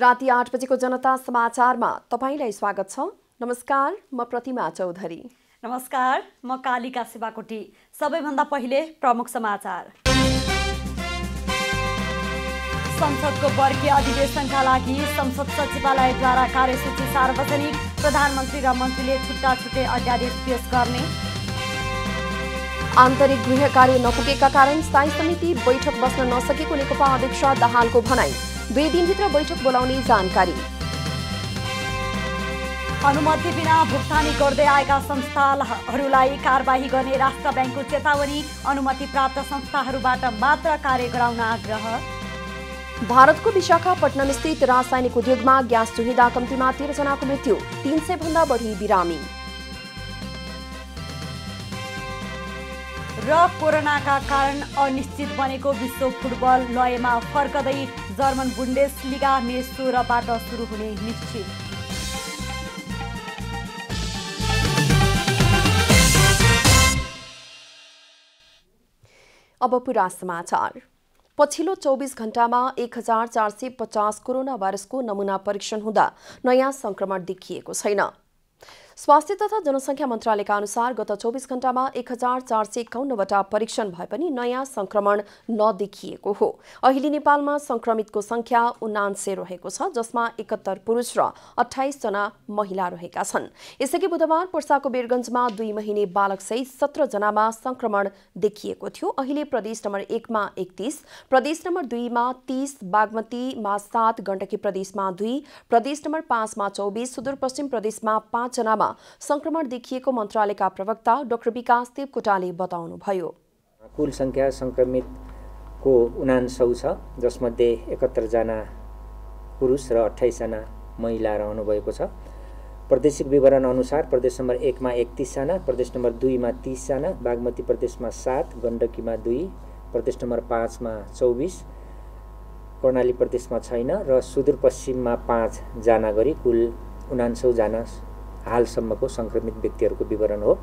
राति आठ बजेको जनता समाचारमा तपाईँलाई स्वागत छ नमस्कार म प्रतिमा चौधरी नमस्कार म कालिका सेवाकोटी सबैभन्दा पहिले प्रमुख समाचार संसदको वर्गीय अधिवेशनका लागि संसद सचिवालयद्वारा कार्यसूची सार्वजनिक प्रधानमन्त्री र मन्त्रीले छुट्टा छुट्टै अध्यादेश पेश गर्ने आन्तरिक गृह कार्य नपुगेका कारण स्थायी समिति बैठक बस्न नसकेको नेकपा अध्यक्ष दाहालको भनाई दुई दिनभित्र बैठक बोलाउने जानकारी अनुमति बिना भुक्तानी गर्दै आएका संस्थाहरूलाई कारवाही गर्ने राष्ट्र ब्याङ्कको चेतावनी अनुमति प्राप्त संस्थाहरूबाट मात्र कार्य गराउन आग्रह भारतको विशाखापट्टनम स्थित रासायनिक उद्योगमा ग्यास चुहिँदा कम्तीमा तेह्रजनाको मृत्यु तिन सय भन्दा बढी बिरामी र कोरोनाका कारण अनिश्चित बनेको विश्व फुटबल लयमा फर्कदै जर्मन बुन्डेस लिगा मे सोह्रबाट सुरु हुने निश्चित अब पुरा समाचार पछिल्लो चौबिस घण्टामा एक हजार चार सय पचास कोरोना भाइरसको नमुना परीक्षण हुँदा नयाँ संक्रमण देखिएको छैन स्वास्थ्य तथा जनसङ्ख्या मन्त्रालयका अनुसार गत चौबिस घण्टामा एक हजार चार सय एकाउन्नवटा परीक्षण भए पनि नयाँ संक्रमण नदेखिएको हो अहिले नेपालमा संक्रमितको संख्या उनान्से रहेको छ जसमा एकहत्तर पुरुष र अठाइसजना महिला रहेका छन् यसअघि बुधबार पर्साको बेरगन्जमा दुई महिने बालकसहित जनामा संक्रमण देखिएको थियो अहिले प्रदेश नम्बर एकमा एकतीस प्रदेश नम्बर दुईमा तीस बागमतीमा सात गण्डकी प्रदेशमा दुई प्रदेश नम्बर पाँचमा चौबिस सुदूरपश्चिम प्रदेशमा पाँचजनामा संक्रमण देखिएको मन्त्रालयका प्रवक्ता डाक्टर विकास देवकोटाले बताउनुभयो कुल सङ्ख्या सङ्क्रमितको उनान्सौ छ जसमध्ये एकहत्तरजना पुरुष र अठाइसजना महिला रहनुभएको छ प्रदेशिक विवरण अनुसार प्रदेश नम्बर एकमा एकतिसजना प्रदेश नम्बर दुईमा तिसजना बागमती प्रदेशमा सात गण्डकीमा दुई प्रदेश नम्बर पाँचमा चौबिस कर्णाली प्रदेशमा छैन र सुदूरपश्चिममा पाँचजना गरी कुल उनान्सौजना हालसम्मको संक्रमित व्यक्तिहरूको विवरण हो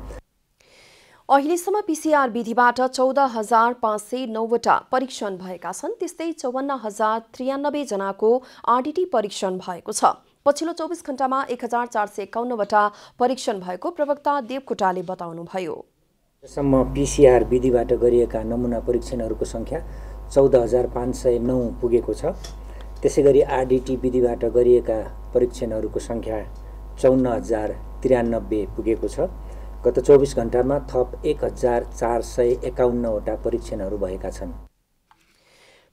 अहिलेसम्म पिसिआर विधिबाट चौध हजार पाँच सय नौवटा परीक्षण भएका छन् त्यस्तै चौवन्न हजार त्रियानब्बे जनाको आरडिटी परीक्षण भएको छ पछिल्लो चौबिस घण्टामा एक हजार चार सय एकाउन्नवटा परीक्षण भएको प्रवक्ता देवकोटाले बताउनुभयो सम्म पिसिआर विधिबाट गरिएका नमुना परीक्षणहरूको सङ्ख्या चौध हजार पाँच सय नौ पुगेको छ त्यसै गरी आरडिटी विधिबाट गरिएका परीक्षणहरूको सङ्ख्या चौन्न हजार त्रियानब्बे पुगेको छ गत चौबिस घन्टामा थप एक हजार चार सय एकाउन्नवटा परीक्षणहरू भएका छन्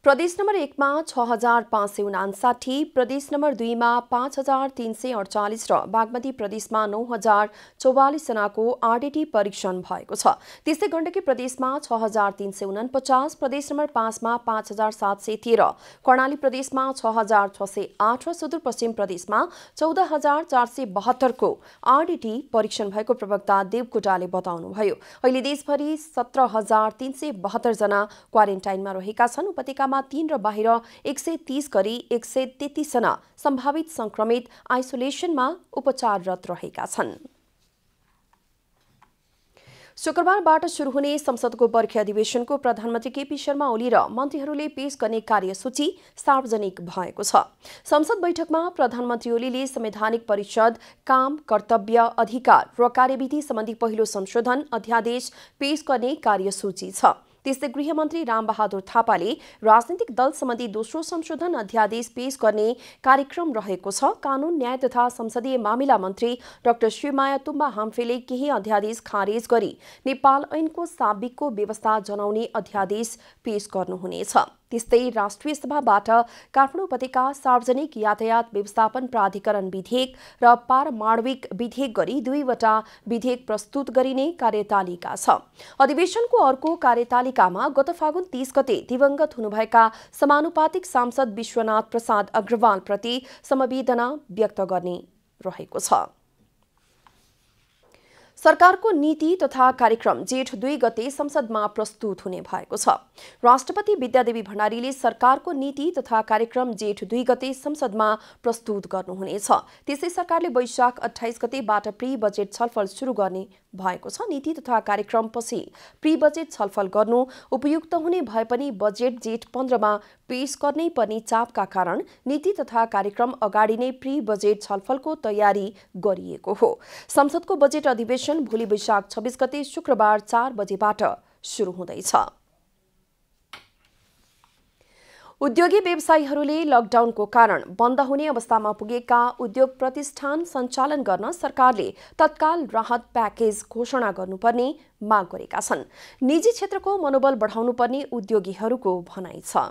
प्रदेश नम्बर एकमा छ हजार पाँच सय उनासाठी प्रदेश नम्बर दुईमा पाँच हजार तिन सय अडचालिस र बागमती प्रदेशमा नौ हजार चौवालिसजनाको आरडिटी परीक्षण भएको छ त्यस्तै गण्डकी प्रदेशमा छ हजार तिन सय उनापचास प्रदेश नम्बर पाँचमा पाँच हजार सात सय तेह्र कर्णाली प्रदेशमा छ हजार छ सय आठ र सुदूरपश्चिम प्रदेशमा चौध हजार चार सय बहत्तरको आरडिटी परीक्षण भएको प्रवक्ता देवकोटाले बताउनुभयो अहिले देशभरि सत्र हजार तिन सय बहत्तरजना क्वारेन्टाइनमा रहेका छन् उपत्यकामा जिल्लामा तीन र बाहिर एक सय तीस गरी एक सय तेत्तिसजना सम्भावित संक्रमित आइसोलेसनमा उपचाररत रहेका छन् शुक्रबारबाट सुरु हुने संसदको वर्खे अधिवेशनको प्रधानमन्त्री केपी शर्मा ओली र मन्त्रीहरूले पेश गर्ने कार्यसूची सार्वजनिक भएको छ संसद बैठकमा प्रधानमन्त्री ओलीले संवैधानिक परिषद काम कर्तव्य अधिकार र कार्यविधि सम्बन्धी पहिलो संशोधन अध्यादेश पेश गर्ने कार्यसूची छ त्यस्तै गृहमन्त्री रामबहादुर थापाले राजनीतिक दल सम्बन्धी दोस्रो संशोधन अध्यादेश पेश गर्ने कार्यक्रम रहेको छ कानून न्याय तथा संसदीय मामिला मन्त्री डाक्टर श्रीमाया तुम्बा हाम्फेले केही अध्यादेश खारेज गरी नेपाल ऐनको साबिकको व्यवस्था जनाउने अध्यादेश पेश गर्नुहुनेछ त्यस्तै राष्ट्रिय सभाबाट काठमाडौँ उपत्यका सार्वजनिक यातायात व्यवस्थापन प्राधिकरण विधेयक र पारमाणविक विधेयक गरी दुईवटा विधेयक प्रस्तुत गरिने कार्यतालिका छ अधिवेशनको अर्को कार्यतालिकामा गत फागुन तीस गते दिवंगत हुनुभएका समानुपातिक सांसद विश्वनाथ प्रसाद अग्रवालप्रति समवेदना व्यक्त गर्ने रहेको छ सरकारको नीति तथा कार्यक्रम जेठ दुई गते संसदमा प्रस्तुत हुने भएको छ राष्ट्रपति विद्यादेवी भण्डारीले सरकारको नीति तथा कार्यक्रम जेठ दुई गते संसदमा प्रस्तुत गर्नुहुनेछ त्यसै सरकारले वैशाख अठाइस गतेबाट प्री बजेट छलफल सुरु गर्ने भएको छ नीति तथा कार्यक्रम पछि प्री बजेट छलफल गर्नु उपयुक्त हुने भए पनि बजेट जेठ पन्ध्रमा पेश गर्नै पर्ने चापका कारण नीति तथा कार्यक्रम अगाडि नै प्री बजेट छलफलको तयारी गरिएको हो संसदको बजेट अधिवेशन सेसन भोलि वैशाख छब्बिस गते शुक्रबार चार बजेबाट सुरु हुँदैछ उद्योगी व्यवसायीहरूले लकडाउनको कारण बन्द हुने अवस्थामा पुगेका उद्योग प्रतिष्ठान सञ्चालन गर्न सरकारले तत्काल राहत प्याकेज घोषणा गर्नुपर्ने माग गरेका छन् निजी क्षेत्रको मनोबल बढाउनुपर्ने उद्योगीहरूको भनाइ छ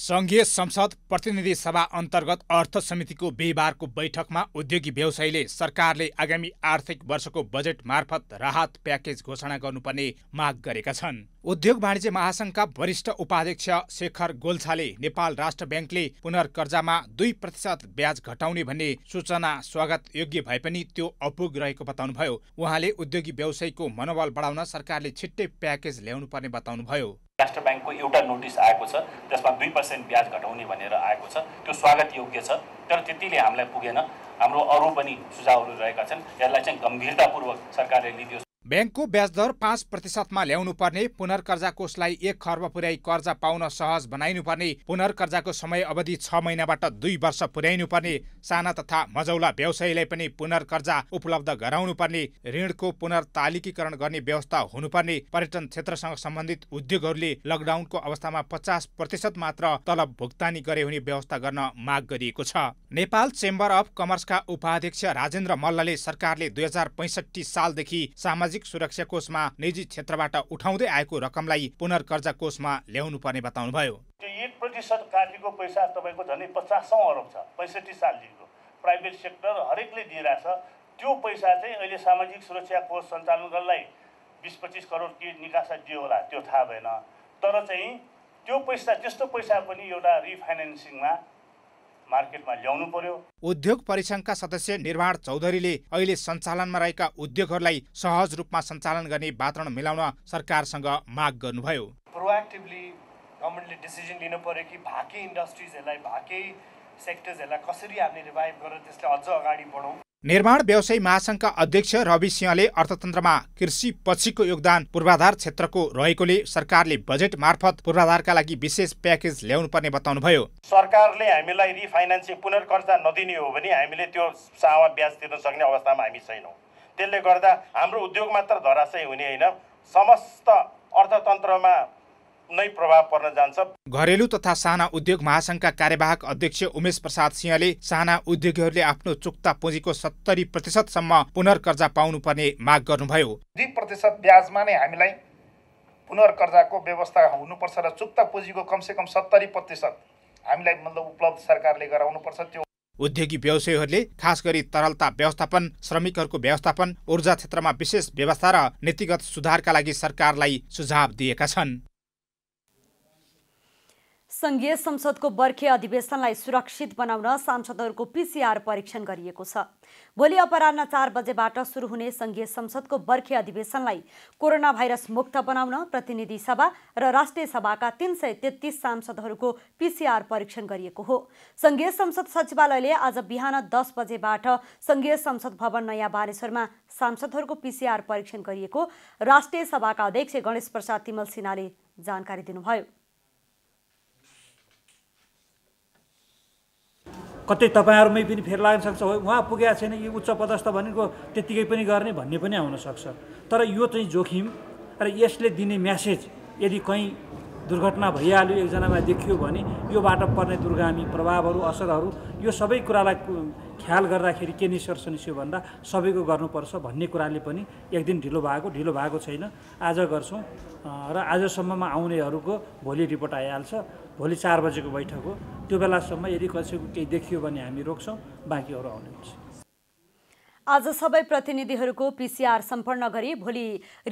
सङ्घीय संसद प्रतिनिधि सभा अन्तर्गत अर्थ समितिको बिहिबारको बैठकमा उद्योगी व्यवसायीले सरकारले आगामी आर्थिक वर्षको बजेट मार्फत राहत प्याकेज घोषणा गर्नुपर्ने माग गरेका छन् उद्योग वाणिज्य महासङ्घका वरिष्ठ उपाध्यक्ष शेखर गोल्छाले नेपाल राष्ट्र ब्याङ्कले पुनर्कर्जामा दुई प्रतिशत ब्याज घटाउने भन्ने सूचना स्वागत योग्य भए पनि त्यो अपुग रहेको बताउनुभयो उहाँले उद्योगी व्यवसायीको मनोबल बढाउन सरकारले छिट्टै प्याकेज ल्याउनुपर्ने बताउनुभयो राष्ट्र ब्याङ्कको एउटा नोटिस आएको छ त्यसमा दुई पर्सेन्ट ब्याज घटाउने भनेर आएको छ त्यो स्वागत योग्य छ तर त्यतिले हामीलाई पुगेन हाम्रो अरू पनि सुझावहरू रहेका छन् यसलाई चाहिँ गम्भीरतापूर्वक सरकारले लिदियोस् ब्याङ्कको ब्याजदर पाँच प्रतिशतमा ल्याउनुपर्ने पुनर्कर्जा कोषलाई एक खर्ब पुर्याई कर्जा पाउन सहज बनाइनुपर्ने पुनर्कर्जाको समय अवधि छ महिनाबाट दुई वर्ष पुर्याइनुपर्ने साना तथा मजौला व्यवसायीलाई पनि पुनर्कर्जा उपलब्ध गराउनुपर्ने ऋणको पुनर्तालिकीकरण गर्ने व्यवस्था हुनुपर्ने पर्यटन क्षेत्रसँग सम्बन्धित उद्योगहरूले लकडाउनको अवस्थामा पचास प्रतिशत मात्र तलब भुक्तानी गरे हुने व्यवस्था गर्न माग गरिएको छ नेपाल चेम्बर अफ कमर्सका उपाध्यक्ष राजेन्द्र मल्लले सरकारले दुई हजार पैँसठी सालदेखि सामाजिक सामाजिक सुरक्षा कोषमा निजी क्षेत्रबाट उठाउँदै आएको रकमलाई पुनर्कर्जा कोषमा ल्याउनु पर्ने बताउनुभयो एक प्रतिशत काटेको पैसा तपाईँको झन्डै पचासौँ अरब छ पैँसठी सालदेखिको प्राइभेट सेक्टर हरेकले दिइरहेछ त्यो पैसा चाहिँ अहिले सामाजिक सुरक्षा कोष सञ्चालन गर्नलाई बिस पच्चिस करोड के निकासा दियो होला त्यो थाहा भएन तर चाहिँ त्यो पैसा त्यस्तो पैसा पनि एउटा रिफाइनेन्सिङमा मार्केटमा ल्याउनु पर्यो उद्योग परिसङ्घका सदस्य निर्माण चौधरीले अहिले सञ्चालनमा रहेका उद्योगहरूलाई सहज रूपमा सञ्चालन गर्ने वातावरण मिलाउन सरकारसँग माग गर्नुभयो प्रोएक्टिभली गभर्मेन्टले डिसिजन लिनु पर्यो कि भाकै इन्डस्ट्रिजहरूलाई भाकै सेक्टर्सहरूलाई कसरी हामीले रिभाइभ गरेर त्यसलाई अझ अगाडि बढाउँ निर्माण व्यवसायी महासङ्घका अध्यक्ष रवि सिंहले अर्थतन्त्रमा कृषि पछिको योगदान पूर्वाधार क्षेत्रको रहेकोले सरकारले बजेट मार्फत पूर्वाधारका लागि विशेष प्याकेज ल्याउनु ल्याउनुपर्ने बताउनुभयो सरकारले हामीलाई रिफाइनेन्सिङ पुनर्कर्जा नदिने हो भने हामीले त्यो सावा ब्याज तिर्न सक्ने अवस्थामा हामी छैनौँ त्यसले गर्दा हाम्रो उद्योग मात्र धराशय हुने होइन समस्त अर्थतन्त्रमा नै प्रभाव पर्न जान्छ घरेलु तथा साना उद्योग महासङ्घका कार्यवाहक अध्यक्ष उमेश प्रसाद सिंहले साना उद्योगीहरूले आफ्नो चुक्ता पुँजीको सत्तरी प्रतिशतसम्म पुनर्कर्जा पाउनुपर्ने माग गर्नुभयो दुई प्रतिशत ब्याजमा नै हामीलाई पुनर्कर्जाको व्यवस्था हुनुपर्छ र चुक्ता पुँजीको कमसेकम सत्तरी प्रतिशत हामीलाई मतलब उपलब्ध सरकारले गराउनुपर्छ त्यो उद्योगी व्यवसायीहरूले खास गरी तरलता व्यवस्थापन श्रमिकहरूको व्यवस्थापन ऊर्जा क्षेत्रमा विशेष व्यवस्था र नीतिगत सुधारका लागि सरकारलाई सुझाव दिएका छन् सङ्घीय संसदको बर्खे अधिवेशनलाई सुरक्षित बनाउन सांसदहरूको पिसिआर परीक्षण गरिएको छ भोलि अपराह चार बजेबाट सुरु हुने सङ्घीय संसदको बर्खे अधिवेशनलाई कोरोना भाइरस मुक्त बनाउन प्रतिनिधि सभा र राष्ट्रिय सभाका तीन सय तेत्तिस सांसदहरूको पिसिआर परीक्षण गरिएको हो सङ्घीय संसद सचिवालयले आज बिहान दस बजेबाट सङ्घीय संसद भवन नयाँ बानेश्वरमा सांसदहरूको पिसिआर परीक्षण गरिएको राष्ट्रिय सभाका अध्यक्ष गणेश प्रसाद तिमल सिन्हाले जानकारी दिनुभयो कतै तपाईँहरूमै पनि फेर लाग्न सक्छ हो उहाँ पुगेको छैन यो उच्च पदस्थ भनेको त्यत्तिकै पनि गर्ने भन्ने पनि आउनसक्छ तर यो चाहिँ जोखिम र यसले दिने म्यासेज यदि कहीँ दुर्घटना भइहाल्यो एकजनामा देखियो भने योबाट पर्ने दुर्गामी प्रभावहरू असरहरू यो सबै कुरालाई ख्याल गर्दाखेरि के निष्कर्ष निस्क्यो भन्दा सबैको गर्नुपर्छ भन्ने कुराले पनि एक दिन ढिलो भएको ढिलो भएको छैन आज गर्छौँ र आजसम्ममा आउनेहरूको भोलि रिपोर्ट आइहाल्छ भोलि चार बजेको बैठक हो त्यो बेलासम्म यदि कसैको केही देखियो भने हामी रोक्छौँ बाँकीहरू आउने हुन्छ आज सबै प्रतिनिधिहरूको पिसिआर सम्पन्न गरी भोलि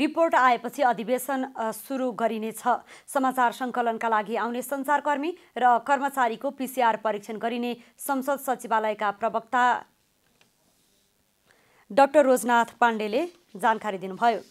रिपोर्ट आएपछि अधिवेशन सुरु गरिनेछ समाचार सङ्कलनका लागि आउने सञ्चारकर्मी र कर्मचारीको पिसिआर परीक्षण गरिने संसद सचिवालयका प्रवक्ता डाक्टर रोजनाथ पाण्डेले जानकारी दिनुभयो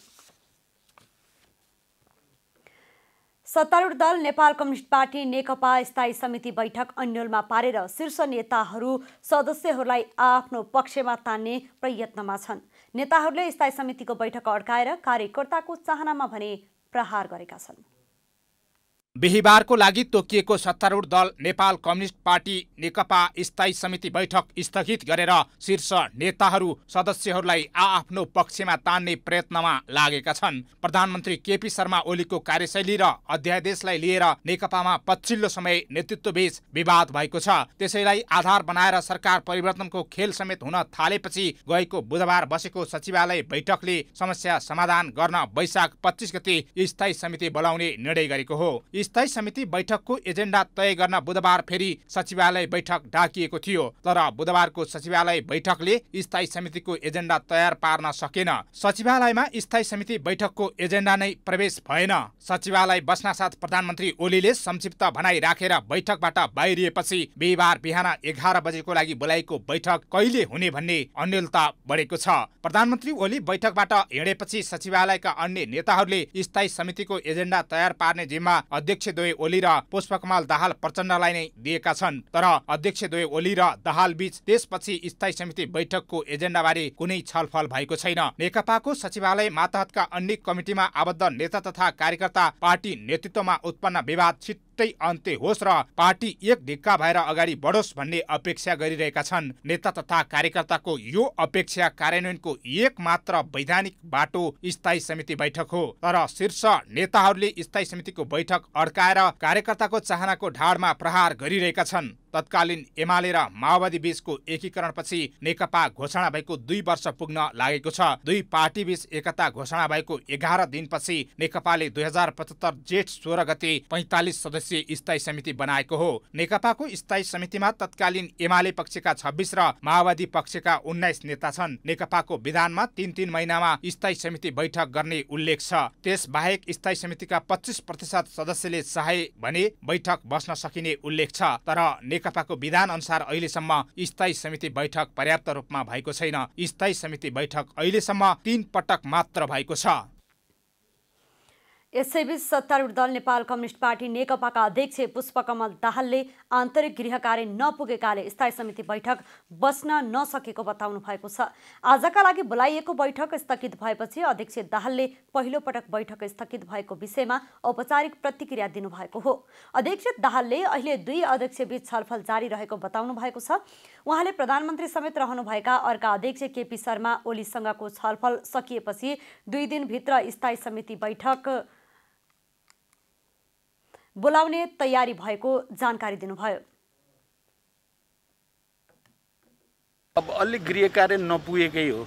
सत्तारूढ दल नेपाल कम्युनिस्ट पार्टी नेकपा स्थायी समिति बैठक अन्यलमा पारेर शीर्ष नेताहरू सदस्यहरूलाई आफ्नो पक्षमा तान्ने प्रयत्नमा छन् नेताहरूले स्थायी समितिको बैठक अड्काएर कार्यकर्ताको चाहनामा भने प्रहार गरेका छन् बिहिबारको लागि तोकिएको सत्तारूढ दल नेपाल कम्युनिस्ट पार्टी नेकपा स्थायी समिति बैठक स्थगित गरेर शीर्ष नेताहरू सदस्यहरूलाई आआफ्नो पक्षमा तान्ने प्रयत्नमा लागेका छन् प्रधानमन्त्री केपी शर्मा ओलीको कार्यशैली र अध्यादेशलाई लिएर नेकपामा पछिल्लो समय नेतृत्वबीच विवाद भएको छ त्यसैलाई आधार बनाएर सरकार परिवर्तनको खेल समेत हुन थालेपछि गएको बुधबार बसेको सचिवालय बैठकले समस्या समाधान गर्न वैशाख पच्चिस गते स्थायी समिति बोलाउने निर्णय गरेको हो स्थायी समिति बैठकको एजेन्डा तय गर्न बुधबार फेरि सचिवालय बैठक डाकिएको थियो तर बुधबारको सचिवालय बैठकले स्थायी समितिको एजेन्डा तयार पार्न सकेन सचिवालयमा स्थायी समिति बैठकको एजेन्डा नै प्रवेश भएन सचिवालय बस्नासाथ प्रधानमन्त्री ओलीले संक्षिप्त भनाइ राखेर बैठकबाट बाहिरिएपछि बिहिबार बिहान एघार बजेको लागि बोलाएको बैठक कहिले हुने भन्ने अन्यलता बढेको छ प्रधानमन्त्री ओली बैठकबाट हिँडेपछि सचिवालयका अन्य नेताहरूले स्थायी समितिको एजेन्डा तयार पार्ने जिम्मा अध्यक्ष द्वे ओली र पुष्पकमाल दाहाल प्रचण्डलाई नै दिएका छन् तर अध्यक्ष द्वे ओली र दाहाल बीच त्यसपछि स्थायी समिति बैठकको एजेन्डाबारे कुनै छलफल भएको छैन नेकपाको सचिवालय मातहतका अन्य कमिटीमा आबद्ध नेता तथा कार्यकर्ता पार्टी नेतृत्वमा उत्पन्न विवाद छिट छिट्टै अन्त्य होस् र पार्टी एक ढिक्का भएर अगाडि बढोस् भन्ने अपेक्षा गरिरहेका छन् नेता तथा कार्यकर्ताको यो अपेक्षा कार्यान्वयनको एक मात्र वैधानिक बाटो स्थायी समिति बैठक हो तर शीर्ष नेताहरूले स्थायी समितिको बैठक अड्काएर कार्यकर्ताको चाहनाको ढाडमा प्रहार गरिरहेका छन् तत्कालीन एमाले र माओवादी बीचको एकीकरणपछि नेकपा घोषणा भएको दुई वर्ष पुग्न लागेको छ दुई पार्टी बीच एकता घोषणा भएको एघार दिनपछि नेकपाले दुई हजार पचहत्तर जेठ सोह्र गते पैँतालिस सदस्यीय स्थायी समिति बनाएको हो नेकपाको स्थायी समितिमा तत्कालीन एमाले पक्षका छब्बिस र माओवादी पक्षका उन्नाइस नेता छन् नेकपाको विधानमा तीन तीन महिनामा स्थायी समिति बैठक गर्ने उल्लेख छ त्यस बाहेक स्थायी समितिका पच्चिस प्रतिशत सदस्यले चाहे भने बैठक बस्न सकिने उल्लेख छ तर नेकपाको विधान अनुसार अहिलेसम्म स्थायी समिति बैठक पर्याप्त रूपमा भएको छैन स्थायी समिति बैठक अहिलेसम्म तीन पटक मात्र भएको छ यसैबीच सत्तारूढ दल नेपाल कम्युनिस्ट पार्टी नेकपाका अध्यक्ष पुष्पकमल दाहालले आन्तरिक गृह कार्य नपुगेकाले स्थायी समिति बैठक बस्न नसकेको बताउनु भएको छ आजका लागि बोलाइएको बैठक स्थगित भएपछि अध्यक्ष दाहालले पहिलोपटक बैठक स्थगित भएको विषयमा औपचारिक प्रतिक्रिया दिनुभएको हो अध्यक्ष दाहालले अहिले दुई अध्यक्षबीच छलफल जारी रहेको बताउनु भएको छ उहाँले प्रधानमन्त्री समेत रहनुभएका अर्का अध्यक्ष केपी शर्मा ओलीसँगको छलफल सकिएपछि दुई दिनभित्र स्थायी समिति बैठक बोलाउने तयारी भएको जानकारी दिनुभयो अब अलिक गृह कार्य नपुगेकै हो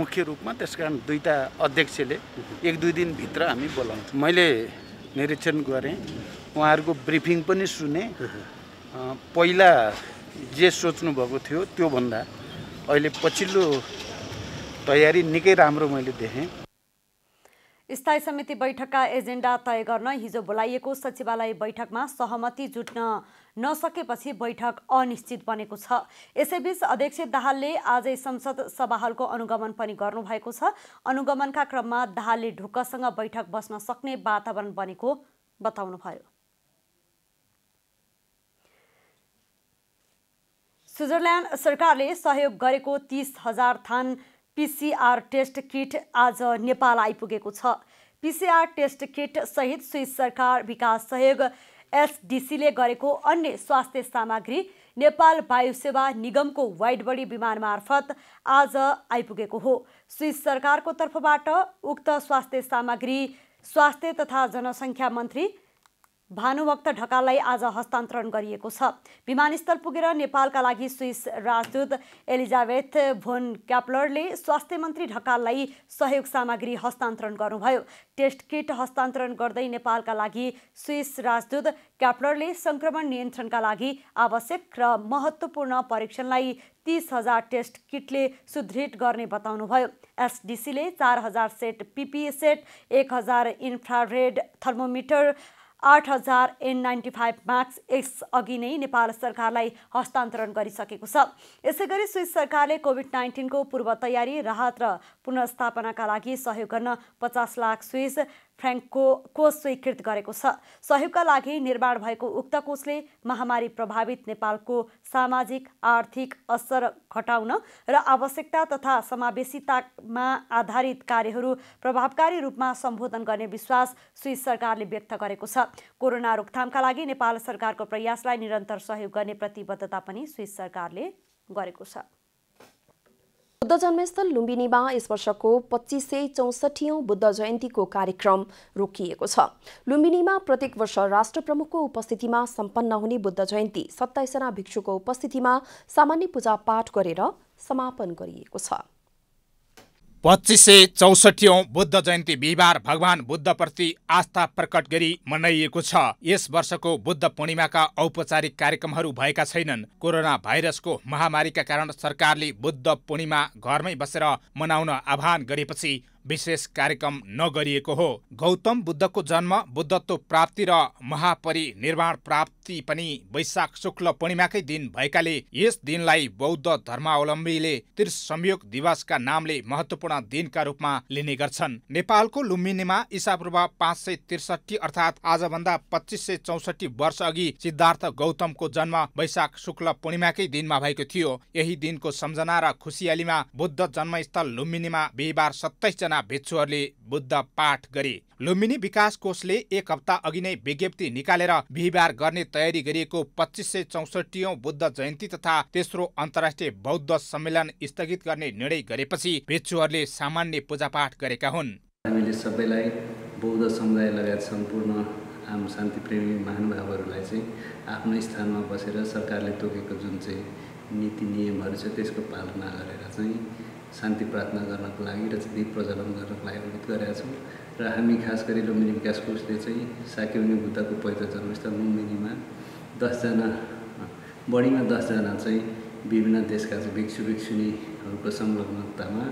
मुख्य रूपमा त्यस कारण दुईवटा अध्यक्षले एक दुई दिनभित्र हामी बोलाउँछौँ मैले निरीक्षण गरेँ उहाँहरूको ब्रिफिङ पनि सुने पहिला जे सोच्नुभएको थियो त्योभन्दा अहिले पछिल्लो तयारी निकै राम्रो मैले देखेँ स्थायी समिति बैठकका एजेन्डा तय गर्न हिजो बोलाइएको सचिवालय बैठकमा सहमति जुट्न नसकेपछि बैठक अनिश्चित बनेको छ यसैबीच अध्यक्ष दाहालले आजै संसद सभाहालको अनुगमन पनि गर्नुभएको छ अनुगमनका क्रममा दाहालले ढुक्कसँग बैठक बस्न सक्ने वातावरण बनेको बताउनुभयो स्विजरल्यान्ड सरकारले सहयोग गरेको तिस हजार थान पिसिआर टेस्ट किट आज नेपाल आइपुगेको छ पिसिआर टेस्ट किट सहित स्विस सरकार विकास सहयोग एसडिसीले गरेको अन्य स्वास्थ्य सामग्री नेपाल वायुसेवा निगमको वाइडबडी विमान मार्फत आज आइपुगेको हो स्विस सरकारको तर्फबाट उक्त स्वास्थ्य सामग्री स्वास्थ्य तथा जनसङ्ख्या मन्त्री भानुभक्त ढकाललाई आज हस्तान्तरण गरिएको छ विमानस्थल पुगेर नेपालका लागि स्विस राजदूत एलिजाबेथ भोन क्याप्लरले स्वास्थ्य मन्त्री ढकाललाई सहयोग सामग्री हस्तान्तरण गर्नुभयो टेस्ट किट हस्तान्तरण गर्दै नेपालका लागि स्विस राजदूत क्याप्लरले सङ्क्रमण नियन्त्रणका लागि आवश्यक र महत्त्वपूर्ण परीक्षणलाई तिस हजार टेस्ट किटले सुदृढ गर्ने बताउनुभयो एसडिसीले चार हजार सेट पिपिए सेट एक हजार इन्फ्रारेड थर्मोमिटर आठ हजार एन नाइन्टी फाइभ मार्क्स अघि नै नेपाल सरकारलाई हस्तान्तरण गरिसकेको छ यसै गरी स्विस सरकारले कोभिड नाइन्टिनको पूर्व तयारी राहत र पुनर्स्थापनाका लागि सहयोग गर्न पचास लाख स्विस फ्रेङ्कको कोष स्वीकृत गरेको छ सहयोगका लागि निर्माण भएको उक्त कोषले महामारी प्रभावित नेपालको सामाजिक आर्थिक असर घटाउन र आवश्यकता तथा समावेशितामा आधारित कार्यहरू प्रभावकारी रूपमा सम्बोधन गर्ने विश्वास स्विस सरकारले व्यक्त गरेको छ कोरोना रोकथामका लागि नेपाल सरकारको प्रयासलाई निरन्तर सहयोग गर्ने प्रतिबद्धता पनि स्विस सरकारले गरेको छ बुद्ध जन्मस्थल लुम्बिनीमा यस वर्षको पच्चिस सय चौसठी बुद्ध जयन्तीको कार्यक्रम रोकिएको छ लुम्बिनीमा प्रत्येक वर्ष राष्ट्र प्रमुखको उपस्थितिमा सम्पन्न हुने बुद्ध जयन्ती सत्ताइसजना भिक्षुको उपस्थितिमा सामान्य पूजा पाठ गरेर समापन गरिएको छ पच्चिस सय चौसठीौँ बुद्ध जयन्ती बिहिबार भगवान बुद्धप्रति आस्था प्रकट गरी मनाइएको छ यस वर्षको बुद्ध पूर्णिमाका औपचारिक कार्यक्रमहरू भएका छैनन् कोरोना भाइरसको महामारीका कारण सरकारले बुद्ध पूर्णिमा घरमै बसेर मनाउन आह्वान गरेपछि विशेष कार्यक्रम नगरिएको हो गौतम बुद्धको जन्म बुद्धत्व प्राप्ति र महापरिनिर्वाण प्राप्ति पनि वैशाख शुक्ल पूर्णिमाकै दिन भएकाले यस दिनलाई बौद्ध धर्मावलम्बीले त्रिसंयोग दिवसका नामले महत्वपूर्ण दिनका रूपमा लिने गर्छन् नेपालको लुम्बिनीमा ईसापूर्व पाँच सय त्रिसठी अर्थात् आजभन्दा पच्चिस सय चौसठी वर्ष अघि सिद्धार्थ गौतमको जन्म वैशाख शुक्ल पूर्णिमाकै दिनमा भएको थियो यही दिनको सम्झना र खुसियालीमा बुद्ध जन्मस्थल लुम्बिनीमा बिहिबार सत्ताइसजना जना भिक्षुहरूले बुद्ध पाठ गरे लुम्बिनी विकास कोषले एक हप्ता अघि नै विज्ञप्ति निकालेर बिहिबार गर्ने तयारी गरिएको पच्चिस सय चौसठी बुद्ध जयन्ती तथा तेस्रो अन्तर्राष्ट्रिय बौद्ध सम्मेलन स्थगित गर्ने निर्णय गरेपछि भिक्षुहरूले सामान्य पूजापाठ गरेका हुन् हामीले सबैलाई बौद्ध समुदाय लगायत सम्पूर्ण आम शान्तिप्रेमी महानुभावहरूलाई चाहिँ आफ्नो स्थानमा बसेर सरकारले तोकेको जुन चाहिँ नीति नियमहरू छ त्यसको पालना गरेर चाहिँ शान्ति प्रार्थना गर्नको लागि र दीप प्रज्वलन गर्नको लागि अनुरोध गरेका छौँ र हामी खास गरी लुम्बिनी विकास कोषले चाहिँ साकेबुनी बुद्धको पहिलो जन्मस्थल लुम्बिनीमा दसजना बढीमा दसजना चाहिँ विभिन्न देशका चाहिँ भिक्षु भिक्षुनीहरूको संलग्नतामा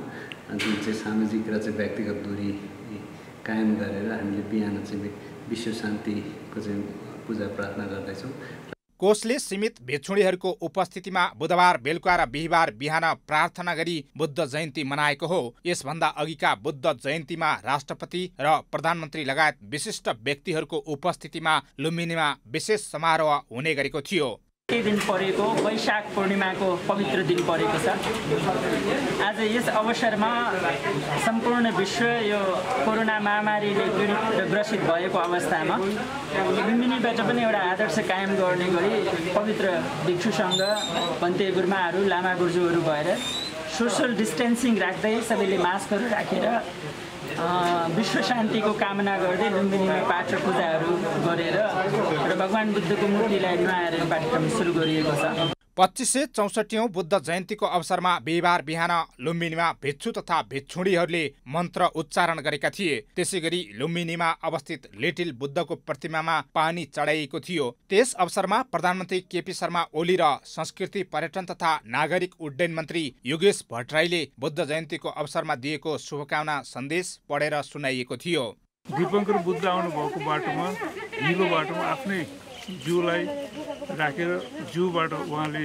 जुन चाहिँ सामाजिक र चाहिँ व्यक्तिगत दूरी कायम गरेर हामीले बिहान चाहिँ विश्व शान्तिको चाहिँ पूजा प्रार्थना गर्दैछौँ कोषले सीमित भिक्षुणीहरूको उपस्थितिमा बुधबार बेलुका र बिहिबार बिहान प्रार्थना गरी बुद्ध जयन्ती मनाएको हो यसभन्दा अघिका बुद्ध जयन्तीमा राष्ट्रपति र प्रधानमन्त्री लगायत विशिष्ट व्यक्तिहरूको उपस्थितिमा लुम्बिनीमा विशेष समारोह हुने गरेको थियो के दिन परेको वैशाख पूर्णिमाको पवित्र दिन परेको छ आज यस अवसरमा सम्पूर्ण विश्व यो कोरोना महामारीले पीडित र ग्रसित भएको अवस्थामा लुम्बिनीबाट पनि एउटा आदर्श कायम गर्ने गरी पवित्र भिक्षुसँग भन्ते गुरुमाहरू लामा गुर्जुहरू भएर सोसल डिस्टेन्सिङ राख्दै सबैले मास्कहरू राखेर विश्व शान्तिको कामना गर्दै लुम्बिनीमा पाठ पूजाहरू गरेर र भगवान् बुद्धको मूर्तिलाई नुहाएर कार्यक्रम सुरु गरिएको छ पच्चिस सय चौसठीौँ बुद्ध जयन्तीको अवसरमा बिहिबार बिहान लुम्बिनीमा भिक्षु तथा भिक्षुणीहरूले मन्त्र उच्चारण गरेका थिए त्यसै गरी लुम्बिनीमा अवस्थित लिटिल बुद्धको प्रतिमामा पानी चढाइएको थियो त्यस अवसरमा प्रधानमन्त्री केपी शर्मा ओली र संस्कृति पर्यटन तथा नागरिक उड्डयन मन्त्री योगेश भट्टराईले बुद्ध जयन्तीको अवसरमा दिएको शुभकामना सन्देश पढेर सुनाइएको थियो दिपङ्कर बुद्ध आउनुभएको बाटोमा हिलो बाटोमा आफ्नै जिउलाई राखेर जिउबाट उहाँले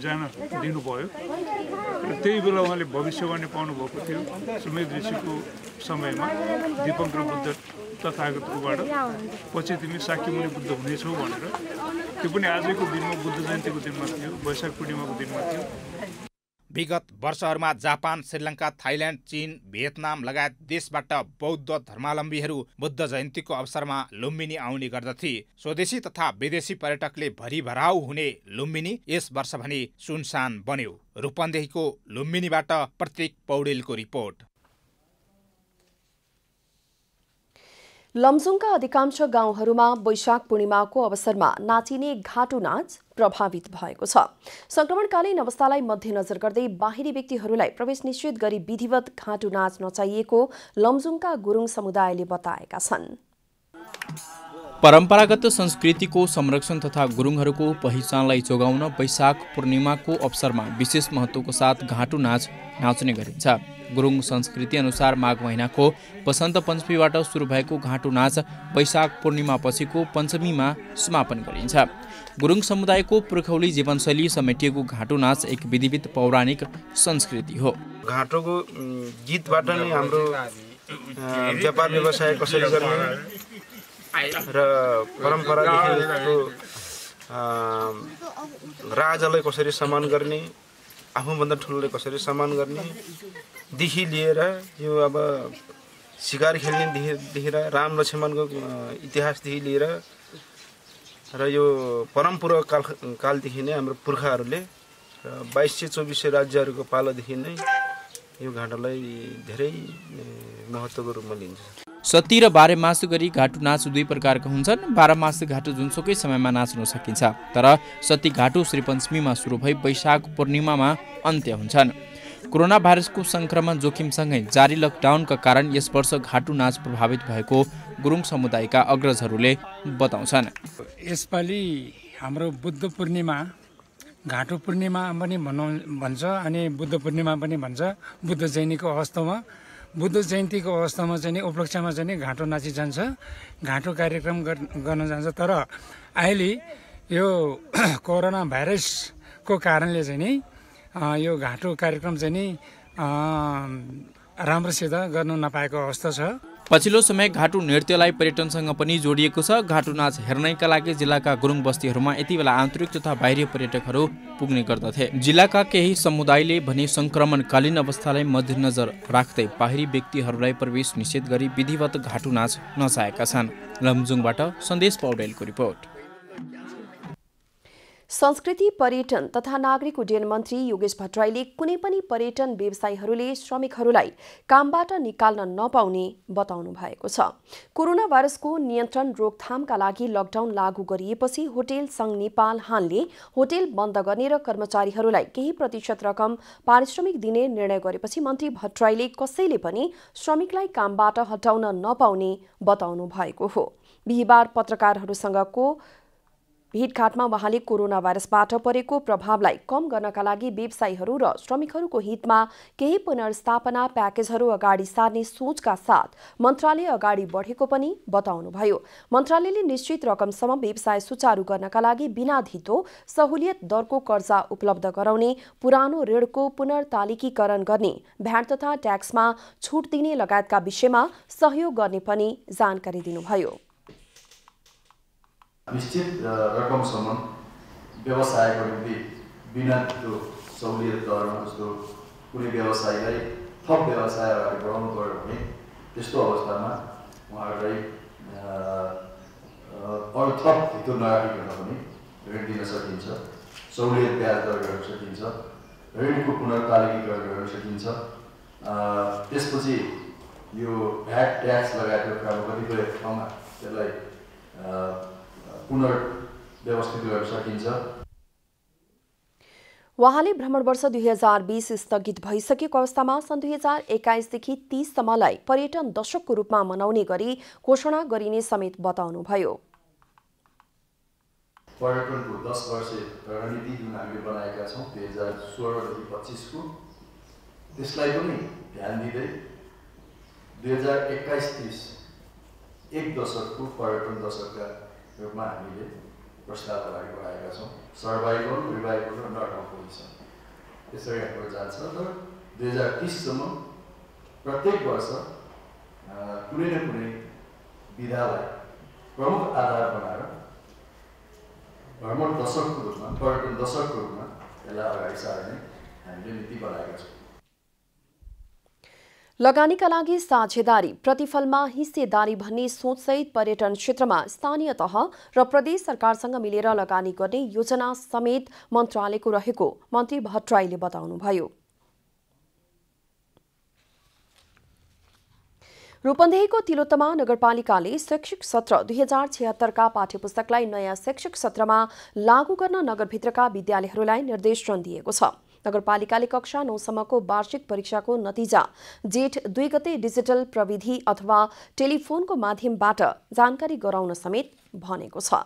जान दिनुभयो र त्यही बेला उहाँले भविष्यवाणी पाउनुभएको थियो सुमित ऋषिको समयमा दिपङ्कर बुद्ध तथागतकोबाट पछि तिमी साक्यमुनि बुद्ध हुनेछौ भनेर त्यो पनि आजको दिनमा बुद्ध जयन्तीको दिनमा थियो वैशाख पूर्णिमाको दिनमा थियो विगत वर्षहरूमा जापान श्रीलङ्का थाइल्यान्ड चीन भियतनाम लगायत देशबाट बौद्ध धर्मावलम्बीहरू बुद्ध जयन्तीको अवसरमा लुम्बिनी आउने गर्दथे स्वदेशी तथा विदेशी पर्यटकले भरिभराउ हुने लुम्बिनी यस वर्ष भने सुनसान बन्यो रूपन्देहीको लुम्बिनीबाट प्रतीक पौडेलको रिपोर्ट लमजुङका अधिकांश गाउँहरूमा वैशाख पूर्णिमाको अवसरमा नाचिने घाटु नाच प्रभावित भएको छ संक्रमणकालीन अवस्थालाई मध्यनजर गर्दै बाहिरी व्यक्तिहरूलाई प्रवेश निश्चित गरी विधिवत घाटु नाच नचाहिएको लमजुङका गुरुङ समुदायले बताएका छन् परम्परागत संस्कृतिको संरक्षण तथा गुरुङहरूको पहिचानलाई जोगाउन वैशाख पूर्णिमाको अवसरमा विशेष महत्त्वको साथ घाँटु नाच नाच्ने गरिन्छ गुरुङ संस्कृति अनुसार माघ महिनाको वसन्त पञ्चमीबाट सुरु भएको घाँटु नाच वैशाख पूर्णिमा पछिको पञ्चमीमा समापन गरिन्छ गुरुङ समुदायको पुर्खौली जीवनशैली समेटिएको घाँटु नाच एक विधिविध पौराणिक संस्कृति हो घाँटोको गीतबाट नै हाम्रो व्यापार व्यवसाय कसरी गर्ने र परम्परादेखि राजालाई कसरी सम्मान गर्ने आफूभन्दा ठुलोलाई कसरी सम्मान गर्नेदेखि लिएर यो अब सिकार खेल्नेदेखि राम लक्ष्मणको इतिहासदेखि लिएर र यो परम्परा काल कालदेखि नै हाम्रो पुर्खाहरूले र बाइस सय चौबिस सय राज्यहरूको पालादेखि नै यो घाँटालाई धेरै महत्त्वको रूपमा लिन्छ सती र बाह्र मासु गरी घाटु नाच दुई प्रकारका हुन्छन् बाह्र मासु घाटु जुनसुकै समयमा नाच्न सकिन्छ तर सती घाटु श्रीपञ्चमीमा सुरु भई वैशाख पूर्णिमामा अन्त्य हुन्छन् कोरोना भाइरसको सङ्क्रमण जोखिमसँगै जारी लकडाउनका कारण यस वर्ष घाटु नाच प्रभावित भएको गुरुङ समुदायका अग्रजहरूले बताउँछन् यसपालि हाम्रो बुद्ध पूर्णिमा घाटु पूर्णिमा पनि भनौँ भन्छ अनि बुद्ध पूर्णिमा पनि भन्छ बुद्ध जैनीको अवस्थामा बुद्ध जयन्तीको अवस्थामा चाहिँ नि उपलक्ष्यमा चाहिँ नि घाँटो नाचि जान्छ घाँटो कार्यक्रम गर्न जान्छ तर अहिले यो कोरोना भाइरसको कारणले चाहिँ नि यो घाँटो कार्यक्रम चाहिँ नि राम्रोसित गर्न नपाएको अवस्था छ पछिल्लो समय घाटु नृत्यलाई पर्यटनसँग पनि जोडिएको छ घाटु नाच हेर्नैका लागि जिल्लाका गुरुङ बस्तीहरूमा यति बेला आन्तरिक तथा बाहिरी पर्यटकहरू पुग्ने गर्दथे जिल्लाका केही समुदायले भने सङ्क्रमणकालीन अवस्थालाई मध्यनजर राख्दै बाहिरी व्यक्तिहरूलाई प्रवेश निषेध गरी विधिवत घाटु नाच नचाएका छन् लमजुङबाट सन्देश पौडेलको रिपोर्ट संस्कृति पर्यटन तथा नागरिक उड्डयन मन्त्री योगेश भट्टराईले कुनै पनि पर्यटन व्यवसायीहरूले श्रमिकहरूलाई कामबाट निकाल्न नपाउने बताउनु भएको छ कोरोना भाइरसको नियन्त्रण रोकथामका लागि लकडाउन लागू गरिएपछि होटेल संघ नेपाल हानले होटेल बन्द गर्ने र कर्मचारीहरूलाई केही प्रतिशत रकम पारिश्रमिक दिने निर्णय गरेपछि मन्त्री भट्टराईले कसैले पनि श्रमिकलाई कामबाट हटाउन नपाउने बताउनु भएको हो बिहिबार पत्रकारहरूसँगको भेटघाटमा उहाँले कोरोना भाइरसबाट परेको प्रभावलाई कम गर्नका लागि व्यवसायीहरू र श्रमिकहरूको हितमा केही पुनर्स्थापना प्याकेजहरू अगाडि सार्ने सोचका साथ मन्त्रालय अगाडि बढेको पनि बताउनुभयो मन्त्रालयले निश्चित रकमसम्म व्यवसाय सुचारू गर्नका लागि बिना धितो सहुलियत दरको कर्जा उपलब्ध गराउने पुरानो ऋणको पुनर्तालिकीकरण गर्ने भ्याट तथा ट्याक्समा छुट दिने लगायतका विषयमा सहयोग गर्ने पनि जानकारी दिनुभयो निश्चित रकमसम्म व्यवसायको निम्ति बिना त्यो सहुलियत दरमा जस्तो कुनै व्यवसायलाई थप व्यवसाय अगाडि बढाउनु पऱ्यो भने त्यस्तो अवस्थामा उहाँहरूलाई अरू थप हितो नराखिकन पनि ऋण दिन सकिन्छ सहुलियत ब्याज दर गर्न सकिन्छ ऋणको पुनर्तालिकीकरण गर्न सकिन्छ त्यसपछि यो भ्याट ट्याक्स लगायतको कतिपय ठाउँमा त्यसलाई पुनर्व्यवस्थित गर्न सकिन्छ उहाँले भ्रमण वर्ष दुई हजार बिस स्थगित भइसकेको अवस्थामा सन् दुई हजार एक्काइसदेखि तीससम्मलाई पर्यटन दशकको रूपमा मनाउने गरी घोषणा गरिने समेत बताउनुभयो पर्यटनको दस वर्ष रणनीति जुन हामीले बनाएका छौँ दुई हजार सोह्रदेखि पच्चिसको त्यसलाई पनि ध्यान दिँदै दुई हजार एक्काइस तिस एक दशकको पर्यटन दशकका रूपमा हामीले प्रस्ताव अगाडि बढाएका छौँ सर्भाइभल रिभाइभल र नट अपोजिसन त्यसरी हाम्रो जान्छ र दुई हजार तिससम्म प्रत्येक वर्ष कुनै न कुनै विधालाई प्रमुख आधार बनाएर भ्रमण दशकको रूपमा पर्यटन दशकको रूपमा यसलाई अगाडि सार्ने हामीले नीति बनाएका छौँ लगानीका लागि साझेदारी प्रतिफलमा हिस्सेदारी भन्ने सोचसहित पर्यटन क्षेत्रमा स्थानीय तह र प्रदेश सरकारसँग मिलेर लगानी गर्ने योजना समेत मन्त्रालयको रहेको मन्त्री भट्टराईले बताउनुभयो रूपन्देहीको तिलोत्तमा नगरपालिकाले शैक्षिक सत्र दुई हजार छिहत्तरका पाठ्यपुस्तकलाई नयाँ शैक्षिक सत्रमा लागू गर्न नगरभित्रका विद्यालयहरूलाई निर्देशन दिएको छ नगरपालिकाले कक्षा नौसम्मको वार्षिक परीक्षाको नतिजा जेठ दुई गते डिजिटल प्रविधि अथवा टेलिफोनको माध्यमबाट जानकारी गराउन समेत भनेको छ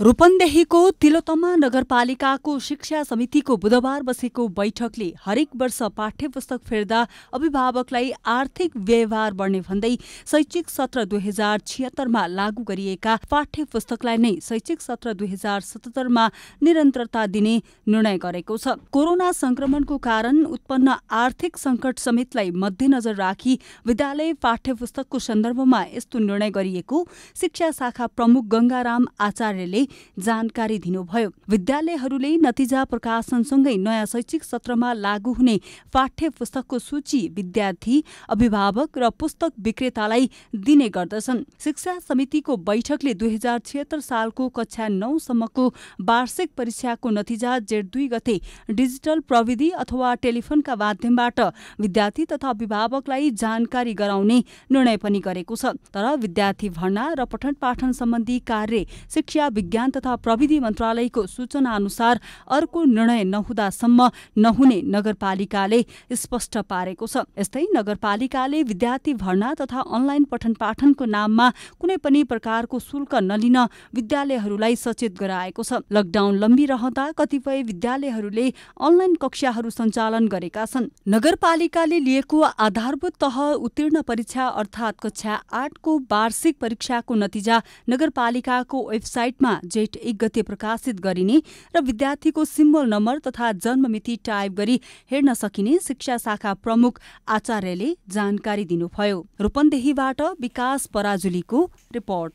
रूपन्देहीको तिलोतमा नगरपालिकाको शिक्षा समितिको बुधबार बसेको बैठकले हरेक वर्ष पाठ्य पुस्तक फेर्दा अभिभावकलाई आर्थिक व्यवहार बढ्ने भन्दै शैक्षिक सत्र दुई हजार छिहत्तरमा लागू गरिएका पाठ्य पुस्तकलाई नै शैक्षिक सत्र दुई हजार सतहत्तरमा निरन्तरता दिने निर्णय गरेको छ कोरोना संक्रमणको कारण उत्पन्न आर्थिक संकट समेतलाई मध्यनजर राखी विद्यालय पाठ्य पुस्तकको सन्दर्भमा यस्तो निर्णय गरिएको शिक्षा शाखा प्रमुख गंगाराम आचार्यले जानकारी दिनुभयो विद्यालयहरूले नतिजा प्रकाशनसँगै नयाँ शैक्षिक सत्रमा लागू हुने पाठ्य पुस्तकको सूची विद्यार्थी अभिभावक र पुस्तक विक्रेतालाई दिने गर्दछन् शिक्षा समितिको बैठकले दुई हजार छिहत्तर सालको कक्षा नौसम्मको वार्षिक परीक्षाको नतिजा जेठ दुई गते डिजिटल प्रविधि अथवा टेलिफोनका माध्यमबाट विद्यार्थी तथा अभिभावकलाई जानकारी गराउने निर्णय पनि गरेको छ तर विद्यार्थी भर्ना र पठन पाठन सम्बन्धी कार्य शिक्षा विज्ञान विज्ञान तथा प्रविधि मन्त्रालयको सूचना अनुसार अर्को निर्णय नहुँदासम्म नहुने नगरपालिकाले स्पष्ट पारेको छ यस्तै नगरपालिकाले विद्यार्थी भर्ना तथा अनलाइन पठन पाठनको नाममा कुनै पनि प्रकारको शुल्क नलिन विद्यालयहरूलाई सचेत गराएको छ लकडाउन लम्बी रहँदा कतिपय विद्यालयहरूले अनलाइन कक्षाहरू सञ्चालन गरेका छन् नगरपालिकाले लिएको आधारभूत तह उत्तीर्ण परीक्षा अर्थात् कक्षा आठको वार्षिक परीक्षाको नतिजा नगरपालिकाको वेबसाइटमा जेठ एक गते प्रकाशित गरिने र विद्यार्थीको सिम्बल नम्बर तथा जन्ममिति टाइप गरी हेर्न सकिने शिक्षा शाखा प्रमुख आचार्यले जानकारी दिनुभयो रूपन्देहीबाट विकास पराजुलीको रिपोर्ट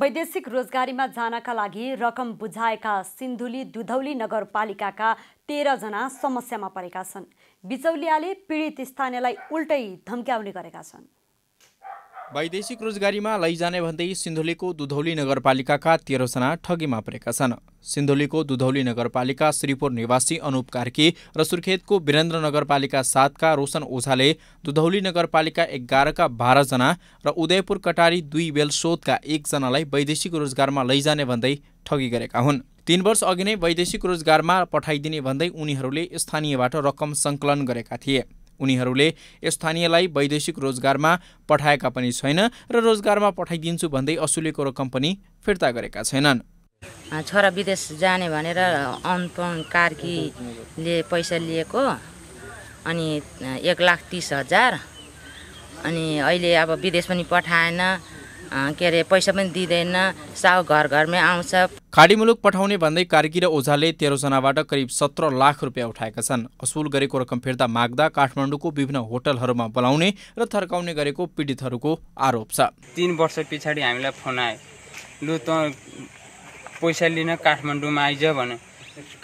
वैदेशिक रोजगारीमा जानका लागि रकम बुझाएका सिन्धुली दुधौली नगरपालिकाका तेह्रजना समस्यामा परेका छन् बिचौलियाले पीडित स्थानीयलाई उल्टै धम्क्याउने गरेका छन् वैदेशिक रोजगारीमा लैजाने भन्दै सिन्धुलीको दुधौली नगरपालिकाका तेह्रजना ठगीमा परेका छन् सिन्धुलीको दुधौली नगरपालिका श्रीपुर निवासी अनुप कार्की र सुर्खेतको वीरेन्द्र नगरपालिका सातका रोशन ओझाले दुधौली नगरपालिका एघारका बाह्रजना र उदयपुर कटारी दुई बेलसोतका एकजनालाई वैदेशिक रोजगारमा लैजाने भन्दै ठगी गरेका हुन् तीन वर्ष अघि नै वैदेशिक रोजगारमा पठाइदिने भन्दै उनीहरूले स्थानीयबाट रकम सङ्कलन गरेका थिए उनीहरूले स्थानीयलाई वैदेशिक रोजगारमा पठाएका पनि छैन र रोजगारमा पठाइदिन्छु भन्दै असुलेको रकम पनि फिर्ता गरेका छैनन् छोरा विदेश जाने भनेर अनपन कार्कीले पैसा लिएको अनि एक लाख तिस हजार अनि अहिले अब विदेश पनि पठाएन के अरे पैसा पनि दिँदैन साउ घर घरमै आउँछ खाडी मुलुक पठाउने भन्दै कार्की र ओझाले तेह्रजनाबाट करिब सत्र लाख रुपियाँ उठाएका छन् असुल गरेको रकम फिर्ता माग्दा काठमाडौँको विभिन्न होटलहरूमा बोलाउने र थर्काउने गरेको पीडितहरूको आरोप छ तिन वर्ष पछाडि हामीलाई फोन आयो लु त पैसा लिन काठमाडौँमा आइज भन्यो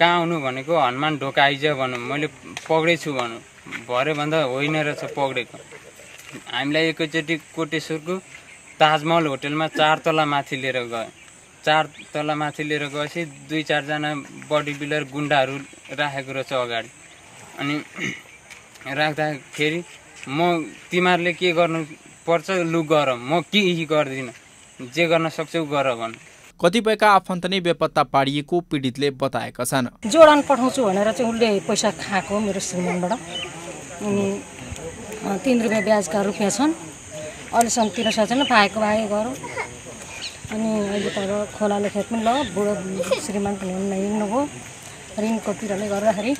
कहाँ आउनु भनेको हनुमान ढोका आइज भनौँ मैले पक्रेछु भनौँ भरे भन्दा होइन रहेछ पक्रेको हामीलाई एकैचोटि कोटेश्वरको ताजमहल होटेलमा चार तला माथि लिएर गए चार तला माथि लिएर गएपछि दुई चारजना बडी बिल्डर गुन्डाहरू राखेको रहेछ अगाडि अनि राख्दाखेरि म तिमीहरूले के गर्नुपर्छ लु गर म केही गर्दिनँ जे गर्न सक्छौ गर भन् कतिपयका आफन्त नै बेपत्ता पारिएको पीडितले बताएका छन् जोडान पठाउँछु भनेर चाहिँ उसले पैसा खाएको मेरो श्रीमानबाट अनि तिन रुपियाँ ब्याजका रुपियाँ छन् अहिलेसम्म तिर सय फाएको भाएको गरौँ अनि अहिले त खोलाले खेत पनि ल बुढो श्रीमान पनि हुन्न हिँड्नुभयो ऋणको पिरोले गर्दाखेरि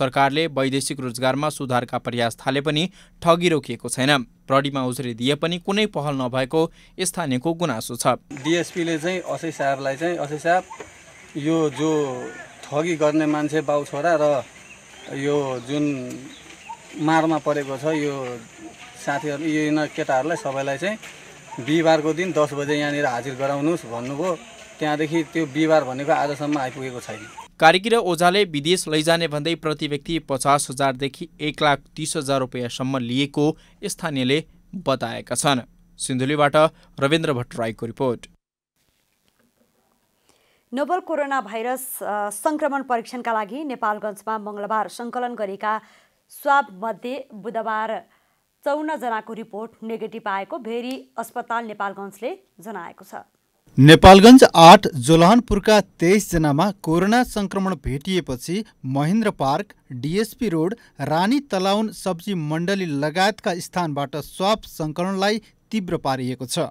सरकारले वैदेशिक रोजगारमा सुधारका प्रयास थाले पनि ठगी रोकिएको छैन प्रडीमा उजुरी दिए पनि कुनै पहल नभएको स्थानीयको गुनासो छ डिएसपीले चाहिँ असै साहबलाई चाहिँ असै साहब यो जो ठगी गर्ने मान्छे बाउ छोरा र यो जुन मारमा परेको छ यो साथीहरू यी केटाहरूलाई सबैलाई चाहिँ बिहिबारको दिन दस बजे यहाँनिर हाजिर गराउनुहोस् भन्नुभयो त्यहाँदेखि त्यो बिहिबार भनेको आजसम्म आइपुगेको छैन कार्की र ओझाले विदेश लैजाने भन्दै प्रति व्यक्ति पचास हजारदेखि एक लाख तिस हजार रुपियाँसम्म लिएको स्थानीयले बताएका छन् सिन्धुलीबाट रविन्द्र भट्टराईको रिपोर्ट नोभल कोरोना भाइरस सङ्क्रमण परीक्षणका लागि नेपालगञ्जमा मङ्गलबार सङ्कलन गरेका स्वाबमध्ये बुधबार चौनजनाको रिपोर्ट नेगेटिभ आएको भेरी अस्पताल नेपालगञ्जले जनाएको छ नेपालगञ्ज आठ जोलहनपुरका तेइसजनामा कोरोना सङ्क्रमण भेटिएपछि Mahendra park DSP road Rani तलाउन सब्जी मण्डली लगायतका स्थानबाट स्वाप सङ्कलनलाई तीव्र पारिएको छ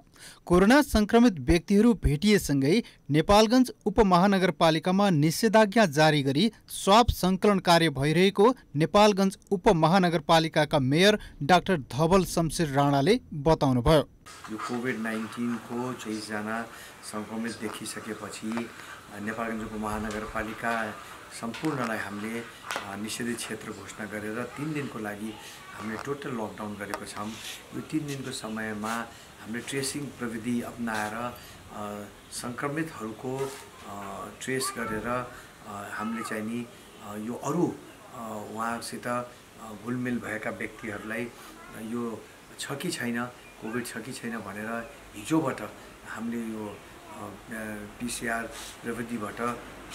कोरोना संक्रमित व्यक्तिहरू भेटिएसँगै नेपालगञ्ज उपमहानगरपालिकामा निषेधाज्ञा जारी गरी स्वाप सङ्कलन कार्य भइरहेको नेपालगञ्ज उपमहानगरपालिकाका मेयर डाक्टर धवल शमशेर राणाले बताउनुभयो यो कोभिड नाइन्टिनको चौबिसजना सङ्क्रमित देखिसकेपछि नेपालगञ्ज उपमहानगरपालिका सम्पूर्णलाई हामीले निषेधित क्षेत्र घोषणा गरेर तिन दिनको लागि हामीले टोटल लकडाउन गरेको छौँ यो तिन दिनको समयमा हामीले ट्रेसिङ प्रविधि अप्नाएर सङ्क्रमितहरूको ट्रेस गरेर हामीले चाहिँ नि यो अरू उहाँहरूसित घुलमिल भएका व्यक्तिहरूलाई यो छ कि छैन कोभिड छ कि छैन भनेर हिजोबाट हामीले यो पिसिआर प्रविधिबाट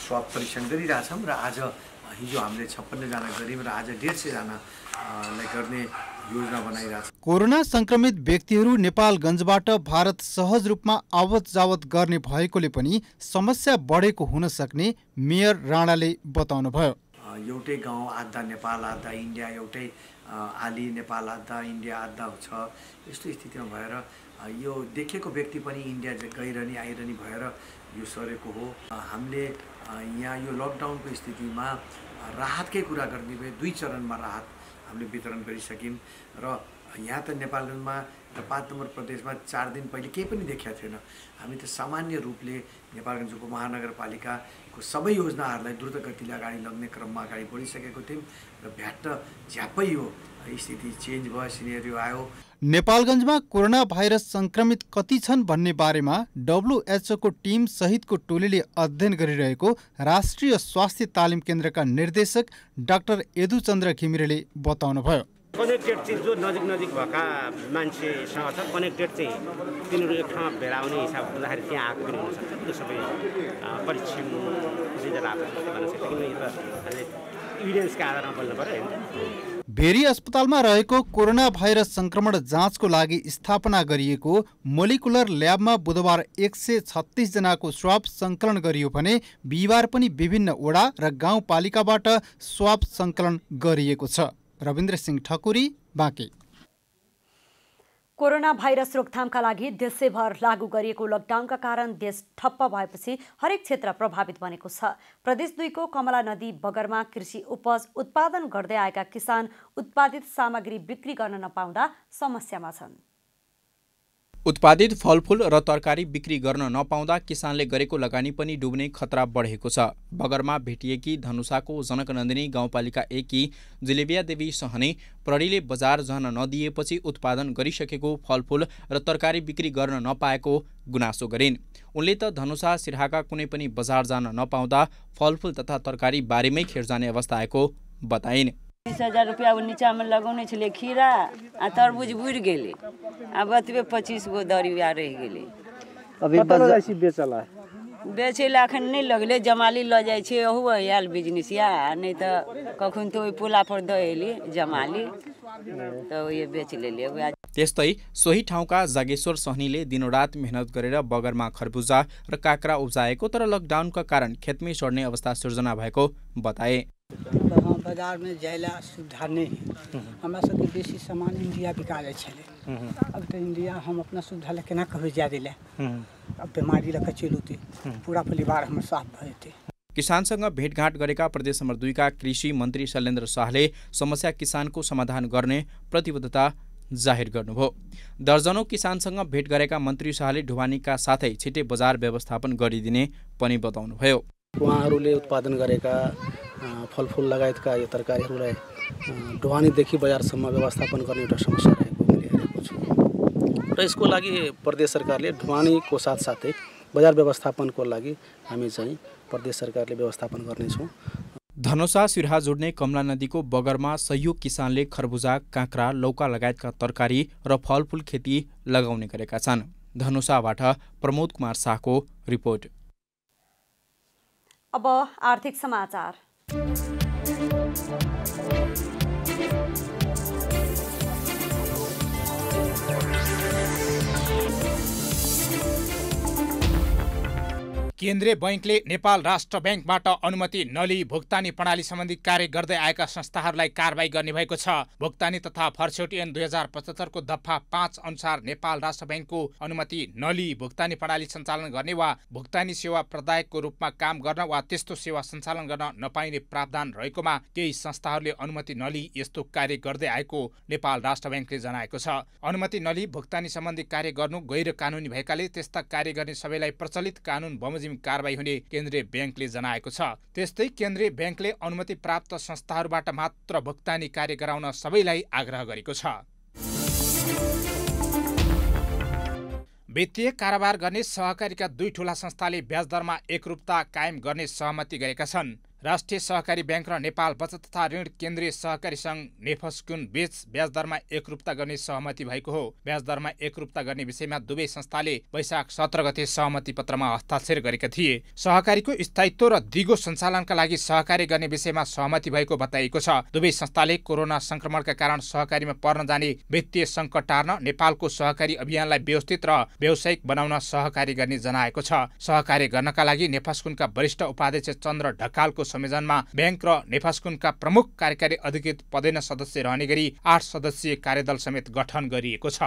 स्वाब परीक्षण गरिरहेछौँ र आज हिजो हामीले छप्पन्नजना गऱ्यौँ र आज डेढ सयजनालाई गर्ने योजना बनाइरहेको छ कोरोना सङ्क्रमित व्यक्तिहरू नेपालगञ्जबाट भारत सहज रूपमा आवत जावत गर्ने भएकोले पनि समस्या बढेको हुन सक्ने मेयर राणाले बताउनुभयो एउटै गाउँ आधा नेपाल आधा इन्डिया एउटै आली नेपाल आधा इन्डिया आधा छ यस्तो स्थितिमा भएर यो देखेको व्यक्ति पनि इन्डिया गइरहने आइरहने भएर यो सरेको हो हामीले यहाँ यो लकडाउनको स्थितिमा राहतकै कुरा गर्ने भए दुई चरणमा राहत हामीले वितरण गरिसक्यौँ र यहाँ त नेपालमा र पाँच नम्बर प्रदेशमा चार दिन पहिले केही पनि देखिएको थिएन हामी त सामान्य रूपले नेपालगञ्ज उपमहानगरपालिकाको सबै योजनाहरूलाई द्रुत गतिले अगाडि लग्ने क्रममा अगाडि बढिसकेको थियौँ र भ्याट झ्यापै यो स्थिति चेन्ज भयो सिनेरियो आयो नेपालगञ्जमा कोरोना भाइरस संक्रमित कति छन् भन्ने बारेमा डब्लुएचओको टिम सहितको टोलीले अध्ययन गरिरहेको राष्ट्रिय स्वास्थ्य तालिम केन्द्रका निर्देशक डाक्टर यदुचन्द्र घिमिरेले बताउनुभयो कनेक्टेड चाहिँ जो नजिक नजिक भएका मान्छेसँग छ कनेक्टेड चाहिँ तिनीहरू एक ठाउँमा भेला हुने हिसाब हुँदाखेरि त्यहाँ आएको पनि हुनसक्छ त्यो सबै परीक्षण भन्न सक्छ किनभने इभिडेन्सका आधारमा बोल्नु पऱ्यो होइन भेरी अस्पतालमा रहेको कोरोना भाइरस संक्रमण जाँचको लागि स्थापना गरिएको मोलिकुलर ल्याबमा बुधबार एक सय छत्तिसजनाको स्वाब सङ्कलन गरियो भने बिहिबार पनि विभिन्न वडा र गाउँपालिकाबाट स्वाब सङ्कलन गरिएको छ रविन्द्र सिंह ठकुरी बाँके कोरोना भाइरस रोकथामका लागि देशैभर लागू गरिएको लकडाउनका कारण देश ठप्प भएपछि हरेक क्षेत्र प्रभावित बनेको छ प्रदेश दुईको कमला नदी बगरमा कृषि उपज उत्पादन गर्दै आएका किसान उत्पादित सामग्री बिक्री गर्न नपाउँदा समस्यामा छन् उत्पादित फलफूल र तरकारी बिक्री गर्न नपाउँदा किसानले गरेको लगानी पनि डुब्ने खतरा बढेको छ बगरमा भेटिएकी धनुषाको जनकनन्दिनी गाउँपालिका एकी जिलेबिया देवी सहने प्रहरीले बजार जान नदिएपछि उत्पादन गरिसकेको फलफूल र तरकारी बिक्री गर्न नपाएको गुनासो गरिन् उनले त धनुषा सिराहाका कुनै पनि बजार जान नपाउँदा फलफूल तथा तरकारी बारीमै खेर जाने अवस्था आएको बताइन् बीस हजार रुपया वो नीचा में लगौने खीरा आ तरबूज बुढ़ गए आ बतबे पच्चीस गो दरिया रह गए अभी अखन नहीं लगले जमाली ल जाए आयल बिजनेस या नहीं तो कखन तो पुला पर दली जमाली तो ये बेच ले लिए त्यस्तै सोही ठाउँका जागेश्वर सहनीले दिनरात मेहनत गरेर बगरमा खरबुजा र काँक्रा उब्जाएको तर लकडाउनका कारण खेतमै सड़ने अवस्था सृजना बताए बड़गाँव बाजारमे जाय लए सुविधा नहि है हमरा सभके बेसी सामान इंडिया बिका जाइ छलै अब तऽ इंडिया हम अपना सुविधा लए केना कहबै जाय दै लए अब बिमारी लऽ कऽ चलि पूरा परिवार हमर साफ भऽ जेतै किसानसँग भेटघाट गरेका प्रदेश नम्बर दुईका कृषि मन्त्री शैलेन्द्र शाहले समस्या किसानको समाधान गर्ने प्रतिबद्धता जाहिर गर्नुभयो दर्जनौँ किसानसँग भेट गरेका मन्त्री शाहले ढुवानीका साथै छिटै बजार व्यवस्थापन गरिदिने पनि बताउनुभयो उहाँहरूले उत्पादन गरेका फलफुल लगायतका यो तरकारीहरूलाई ढुवानीदेखि बजारसम्म व्यवस्थापन गर्ने एउटा समस्या रहेको हेरेको छु र यसको लागि प्रदेश सरकारले ढुवानीको साथसाथै बजार व्यवस्थापनको लागि हामी चाहिँ प्रदेश सरकारले व्यवस्थापन गर्नेछौँ धनुषा सिरहा जोड्ने कमला नदीको बगरमा सहयोग किसानले खरबुजा काँक्रा लौका लगायतका तरकारी र फलफुल खेती लगाउने गरेका छन् धनुषाबाट प्रमोद कुमार शाहको रिपोर्ट अब आर्थिक समाचार Thank you. केन्द्रीय बैङ्कले नेपाल राष्ट्र ब्याङ्कबाट अनुमति नलिई भुक्तानी प्रणाली सम्बन्धी कार्य गर्दै आएका संस्थाहरूलाई कारवाही गर्ने भएको छ भुक्तानी तथा फर्स्यौटी एन दुई हजार पचहत्तरको दफा पाँच अनुसार नेपाल राष्ट्र ब्याङ्कको अनुमति नलिई भुक्तानी प्रणाली सञ्चालन गर्ने वा भुक्तानी सेवा प्रदायकको रूपमा काम गर्न वा त्यस्तो सेवा सञ्चालन गर्न नपाइने प्रावधान रहेकोमा केही संस्थाहरूले अनुमति नलिई यस्तो कार्य गर्दै आएको नेपाल राष्ट्र ब्याङ्कले जनाएको छ अनुमति नलिई भुक्तानी सम्बन्धी कार्य गर्नु गैर कानुनी भएकाले त्यस्ता कार्य गर्ने सबैलाई प्रचलित कानुन बमोजिम कारवाही हुने केन्द्रीय ब्याङ्कले जनाएको छ त्यस्तै केन्द्रीय ब्याङ्कले अनुमति प्राप्त संस्थाहरूबाट मात्र भुक्तानी कार्य गराउन सबैलाई आग्रह गरेको छ वित्तीय कारोबार गर्ने सहकारीका दुई ठुला संस्थाले ब्याजदरमा एकरूपता कायम गर्ने सहमति गरेका छन् राष्ट्रिय सहकारी ब्याङ्क र नेपाल बचत तथा ऋण केन्द्रीय सहकारी सङ्घ नेफस्कुन बीच ब्याजदरमा एकरूपता गर्ने सहमति भएको हो ब्याजदरमा एकरूपता गर्ने विषयमा दुवै संस्थाले वैशाख सत्र गते सहमति पत्रमा हस्ताक्षर गरेका थिए सहकारीको स्थायित्व र दिगो सञ्चालनका लागि सहकारी गर्ने विषयमा सहमति भएको बताइएको छ दुवै संस्थाले कोरोना संक्रमणका कारण सहकारीमा पर्न जाने वित्तीय सङ्कट टार्न नेपालको सहकारी अभियानलाई व्यवस्थित र व्यावसायिक बनाउन सहकारी गर्ने जनाएको छ सहकारी गर्नका लागि नेफस्कुनका वरिष्ठ उपाध्यक्ष चन्द्र ढकालको संयोजनमा ब्याङ्क र नेफास्कुनका प्रमुख कार्यकारी अधिकृत पदेन सदस्य रहने गरी आठ सदस्यीय कार्यदल समेत गठन गरिएको छ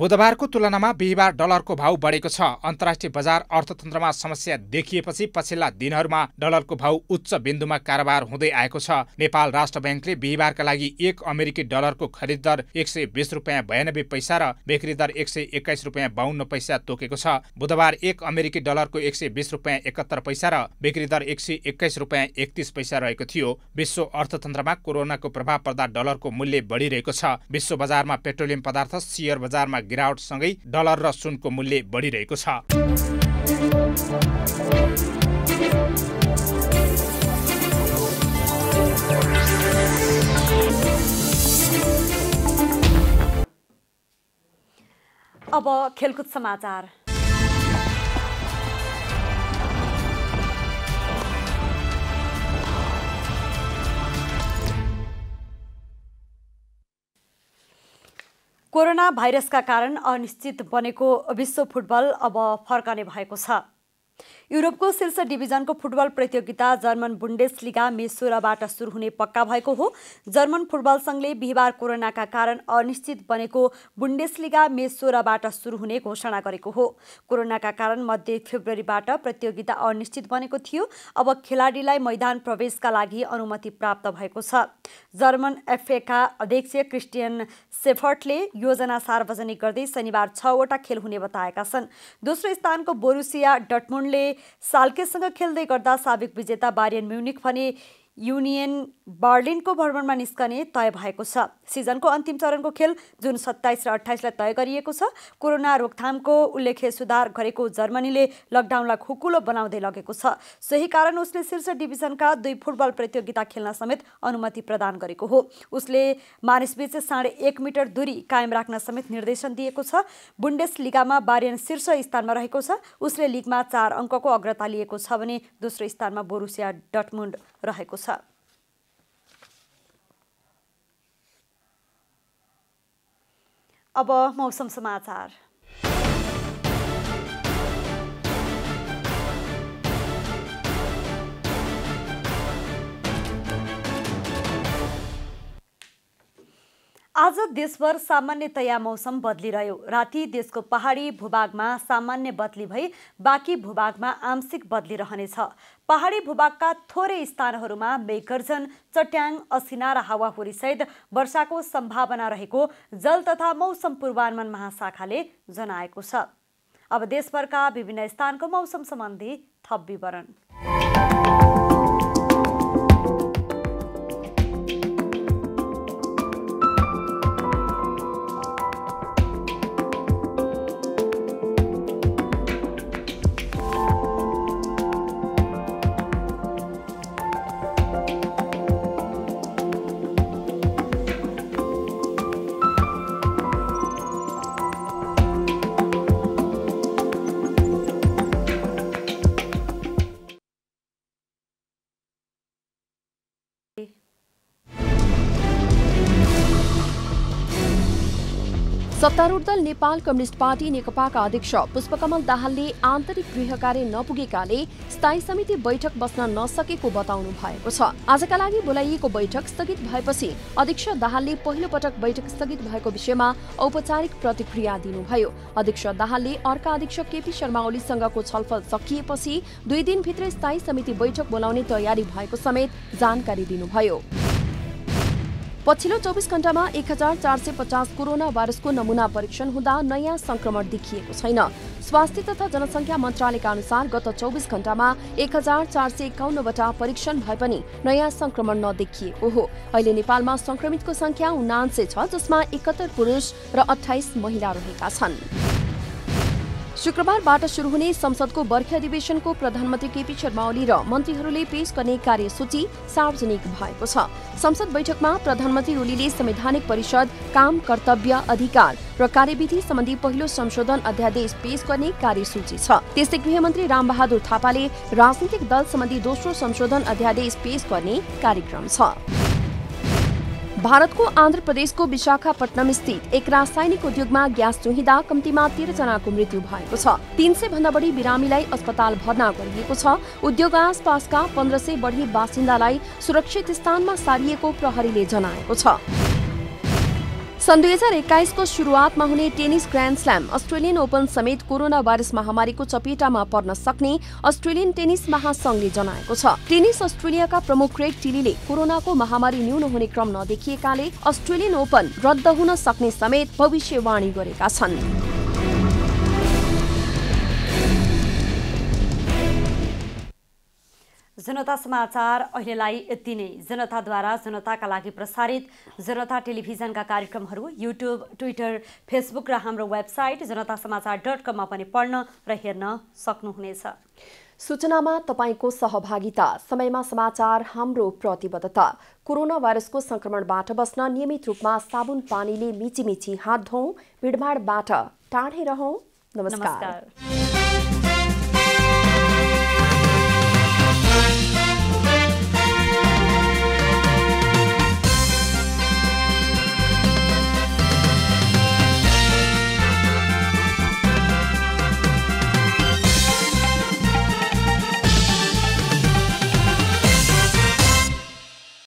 बुधबारको तुलनामा बिहिबार डलरको भाउ बढेको छ अन्तर्राष्ट्रिय बजार अर्थतन्त्रमा समस्या देखिएपछि पछिल्ला दिनहरूमा डलरको भाउ उच्च बिन्दुमा कारोबार हुँदै आएको छ नेपाल राष्ट्र ब्याङ्कले बिहिबारका लागि एक अमेरिकी डलरको खरिद दर एक सय बिस रुपियाँ बयानब्बे पैसा र बिक्री दर एक सय एक्काइस रुपियाँ बाहन्न पैसा तोकेको छ बुधबार एक अमेरिकी डलरको एक सय बिस रुपियाँ एकात्तर पैसा र बिक्री दर एक सय एक्काइस रुपियाँ एकतिस पैसा रहेको थियो विश्व अर्थतन्त्रमा कोरोनाको प्रभाव पर्दा डलरको मूल्य बढिरहेको छ विश्व बजारमा पेट्रोलियम पदार्थ सेयर बजारमा गिरावटसँगै डलर र सुनको मूल्य बढिरहेको छ अब खेलकुद समाचार कोरोना भाइरसका कारण अनिश्चित बनेको विश्व फुटबल अब फर्कने भएको छ युरोपको शीर्ष डिभिजनको फुटबल प्रतियोगिता जर्मन बुन्डेसलिगा मे सोह्रबाट सुरु हुने पक्का भएको हो जर्मन फुटबल सङ्घले बिहिबार कोरोनाका कारण अनिश्चित बनेको बुन्डेसलिगा मे सोह्रबाट सुरु हुने घोषणा गरेको हो कोरोनाका कारण मध्य फेब्रुअरीबाट प्रतियोगिता अनिश्चित बनेको थियो अब खेलाडीलाई मैदान प्रवेशका लागि अनुमति प्राप्त भएको छ जर्मन एफएका अध्यक्ष क्रिस्टियन सेफर्टले योजना सार्वजनिक गर्दै शनिबार छवटा खेल हुने बताएका छन् दोस्रो स्थानको बोरुसिया डटमुन्डले साल्केसँग खेल्दै गर्दा साविक विजेता बारियन म्युनिक भने युनियन बर्लिनको भ्रमणमा निस्कने तय भएको छ सिजनको अन्तिम चरणको खेल जुन सत्ताइस र अठाइसलाई तय गरिएको छ कोरोना रोकथामको उल्लेख्य सुधार गरेको जर्मनीले लकडाउनलाई खुकुलो बनाउँदै लगेको छ सोही कारण उसले शीर्ष डिभिजनका दुई फुटबल प्रतियोगिता खेल्न समेत अनुमति प्रदान गरेको हो उसले मानिसबीच साढे एक मिटर दूरी कायम राख्न समेत निर्देशन दिएको छ बुन्डेस लिगामा बारियन शीर्ष स्थानमा रहेको छ उसले लिगमा चार अङ्कको अग्रता लिएको छ भने दोस्रो स्थानमा बोरुसिया डटमुन्ड रहेको छ अब मौसम समाचार आज देशभर सामान्यतया मौसम बदलिरह्यो राति देशको पहाडी भूभागमा सामान्य बदली भई बाँकी भूभागमा आंशिक बदली रहनेछ पहाडी भूभागका थोरै स्थानहरूमा मेघगर्जन चट्याङ असिना र हावाहुरीसहित वर्षाको सम्भावना रहेको जल तथा मौसम पूर्वानुमान महाशाखाले जनाएको छ अब देशभरका विभिन्न स्थानको मौसम सम्बन्धी थप विवरण सत्तारूढ दल नेपाल कम्युनिष्ट पार्टी नेकपाका अध्यक्ष पुष्पकमल दाहालले आन्तरिक गृह कार्य नपुगेकाले स्थायी समिति बैठक बस्न नसकेको बताउनु भएको छ आजका लागि बोलाइएको बैठक स्थगित भएपछि अध्यक्ष दाहालले पहिलो पटक बैठक स्थगित भएको विषयमा औपचारिक प्रतिक्रिया दिनुभयो अध्यक्ष दाहालले अर्का अध्यक्ष केपी शर्मा ओलीसँगको छलफल सकिएपछि दुई दिनभित्र स्थायी समिति बैठक बोलाउने तयारी भएको समेत जानकारी दिनुभयो पछिल्लो चौबिस घण्टामा एक हजार चार सय पचास कोरोना भाइरसको नमुना परीक्षण हुँदा नयाँ संक्रमण देखिएको छैन स्वास्थ्य तथा जनसङ्ख्या मन्त्रालयका अनुसार गत चौबिस घण्टामा एक हजार चार सय एकाउन्नवटा परीक्षण भए पनि नयाँ संक्रमण नदेखिएको हो अहिले नेपालमा संक्रमितको संख्या उनान्से छ जसमा एकहत्तर पुरुष र अठाइस महिला रहेका छन् शुक्रबारबाट सुरु हुने संसदको वर्ष अधिवेशनको प्रधानमन्त्री केपी शर्मा ओली र मन्त्रीहरूले पेश गर्ने कार्यसूची सार्वजनिक भएको छ संसद बैठकमा प्रधानमन्त्री ओलीले संवैधानिक परिषद काम कर्तव्य अधिकार र कार्यविधि सम्बन्धी पहिलो संशोधन अध्यादेश पेश गर्ने कार्यसूची छ त्यस्तै गृहमन्त्री रामबहादुर थापाले राजनीतिक दल सम्बन्धी दोस्रो संशोधन अध्यादेश पेश गर्ने कार्यक्रम छ भारत को आंध्र प्रदेश को विशाखापट्टनम स्थित एक रासायनिक गैस ग्यास कमती में तेरह जना को मृत्यु तीन सौ भाग बड़ी बिरामी अस्पताल भर्ना कर उद्योग आसपास का पंद्रह सौ बढी बासिंदा सुरक्षित स्थान में सारि प्रहरी सन् दुई हजार एक्काइसको सुरुवातमा हुने tennis grand slam Australian open समेत कोरोना भाइरस महामारीको चपेटामा पर्न सक्ने अस्ट्रेलियन टेनिस महासंघले जनाएको छ टेनिस अस्ट्रेलियाका प्रमुख क्रेग टिलीले कोरोनाको महामारी न्यून हुने क्रम नदेखिएकाले अस्ट्रेलियन ओपन रद्द हुन सक्ने समेत भविष्यवाणी गरेका छन् जनता समाचार अहिलेलाई यति नै जनताद्वारा जनताका लागि प्रसारित जनता टेलिभिजनका कार्यक्रमहरू युट्युब ट्विटर फेसबुक र हाम्रो वेबसाइट जनता समाचार डट कममा पनि पढ्न र हेर्न सक्नुहुनेछ सूचनामा तपाईँको सहभागिता समयमा समाचार हाम्रो प्रतिबद्धता कोरोना भाइरसको संक्रमणबाट बस्न नियमित रूपमा साबुन पानीले मिचीमिची हात धौँ भिडभाडबाट टाढै रहौँ नमस्कार, नमस्कार।